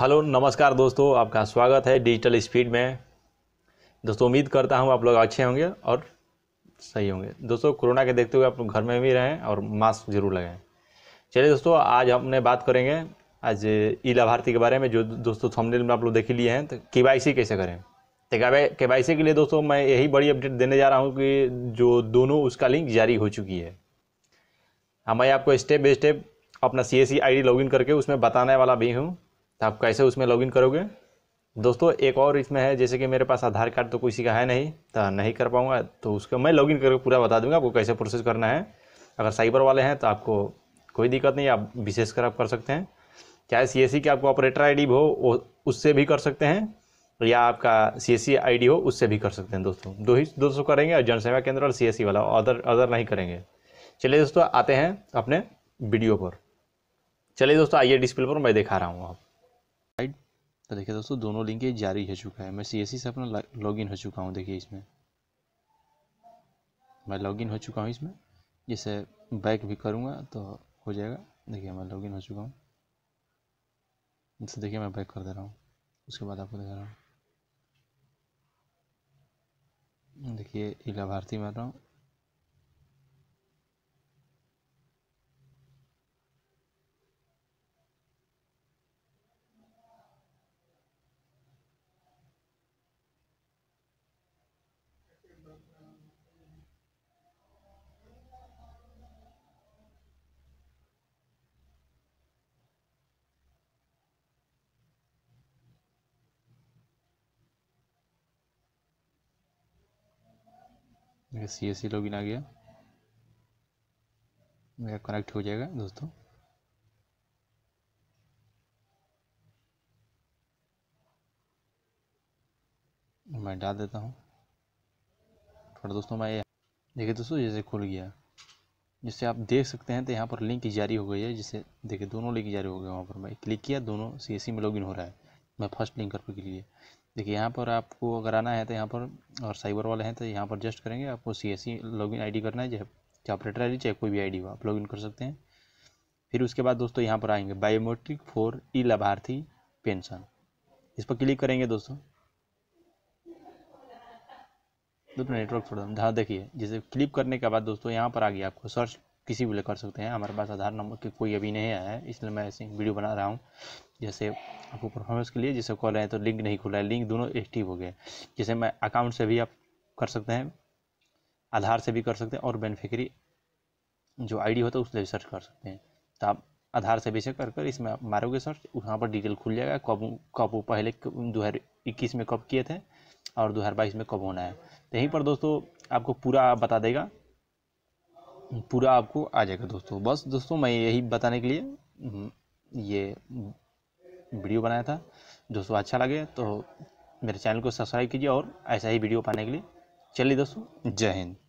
hello नमस्कार दोस्तों आपका स्वागत है डिजिटल स्पीड में दोस्तों उम्मीद करता हूँ आप लोग अच्छे होंगे और सही होंगे दोस्तों कोरोना के देखते हुए आप लोग घर में भी रहें और मास्क जरूर लगाएं चलिए दोस्तों आज हमने बात करेंगे आज ई लाभार्थी के बारे में जो दोस्तों थंबनेल में आप लोग देख लिए हैं तो के कैसे करें तो के के लिए दोस्तों मैं यही बड़ी अपडेट देने जा रहा हूँ कि जो दोनों उसका लिंक जारी हो चुकी है हाँ मैं आपको स्टेप बाई स्टेप अपना C S C I D login करके उसमें बताने वाला भी हूँ तो आप कैसे उसमें लॉगिन करोगे दोस्तों एक और इसमें है जैसे कि मेरे पास आधार कार्ड तो किसी का है नहीं तो नहीं कर पाऊँगा तो उसका मैं लॉगिन करके पूरा बता दूंगा आपको कैसे प्रोसेस करना है अगर साइबर वाले हैं तो आपको कोई दिक्कत नहीं आप विशेषकर आप कर सकते हैं चाहे सी एस सी के आपको ऑपरेटर आई हो उससे भी कर सकते हैं या आपका सी एस डी हो उससे भी कर सकते हैं दोस्तों दो ही दो सौ करेंगे और जनसेवा केंद्र और सी वाला अदर अदर नहीं करेंगे चलिए दोस्तों आते हैं अपने वीडियो पर चलिए दोस्तों आइए डिस्प्ले पर मैं दिखा रहा हूँ आप तो देखिए दोस्तों दोनों लिंक ये जारी हो चुका है मैं सी से अपना लॉगिन हो चुका हूँ देखिए इसमें मैं लॉगिन हो चुका हूँ इसमें जैसे बैक भी करूँगा तो हो जाएगा देखिए मैं लॉगिन हो चुका हूँ जैसे देखिए मैं बैक कर दे रहा हूँ उसके बाद आपको दिखा रहा हूँ देखिए लाभार्थी भारती मार रहा हूँ मेरा सी एस सी लॉगिन आ गया मेरा कनेक्ट हो जाएगा दोस्तों मैं डाल देता हूँ थोड़ा दोस्तों मैं देखिए दोस्तों जैसे खुल गया जिससे आप देख सकते हैं तो यहाँ पर लिंक जारी हो गई है जिसे देखिए दोनों लिंक जारी हो गए वहाँ पर मैं क्लिक किया दोनों सी में लॉगिन हो रहा है मैं फर्स्ट लिंकर करके लिए देखिए यहाँ पर आपको अगर आना है तो यहाँ पर और साइबर वाले हैं तो यहाँ पर जस्ट करेंगे आपको सी एस सी इन आई करना है चाहे चाहे ऑपरेटर आई चाहे कोई भी आई हो आप इन कर सकते हैं फिर उसके बाद दोस्तों यहाँ पर आएंगे बायोमेट्रिक फॉर ई लाभार्थी पेंशन इस पर क्लिक करेंगे दोस्तों दोस्तों नेटवर्क थोड़ा हाँ देखिए जैसे क्लिक करने के बाद दोस्तों यहाँ पर आ गया आपको सर्च किसी भी लिए कर सकते हैं हमारे पास आधार नंबर के कोई अभी नहीं आया है इसलिए मैं ऐसे वीडियो बना रहा हूँ जैसे आपको परफॉर्मेंस के लिए जैसे कॉल आए तो लिंक नहीं खुला है लिंक दोनों एक्टिव हो गए जैसे मैं अकाउंट से भी आप कर सकते हैं आधार से भी कर सकते हैं और बेनिफिक्री जो आईडी होता है उससे भी सर्च कर सकते हैं तो आप आधार से भी से कर कर इसमें आप मारोगे सर्च वहाँ पर डिटेल खुल जाएगा कब कब वो पहले दो हज़ार इक्कीस में कब किए थे और दो हज़ार बाईस में कब होना है तो यहीं पर दोस्तों आपको पूरा बता देगा पूरा आपको आ जाएगा दोस्तों बस दोस्तों मैं यही बताने के लिए हम्म, ये वीडियो बनाया था दोस्तों अच्छा लगे तो मेरे चैनल को सब्सक्राइब कीजिए और ऐसा ही वीडियो पाने के लिए चलिए दोस्तों जय हिंद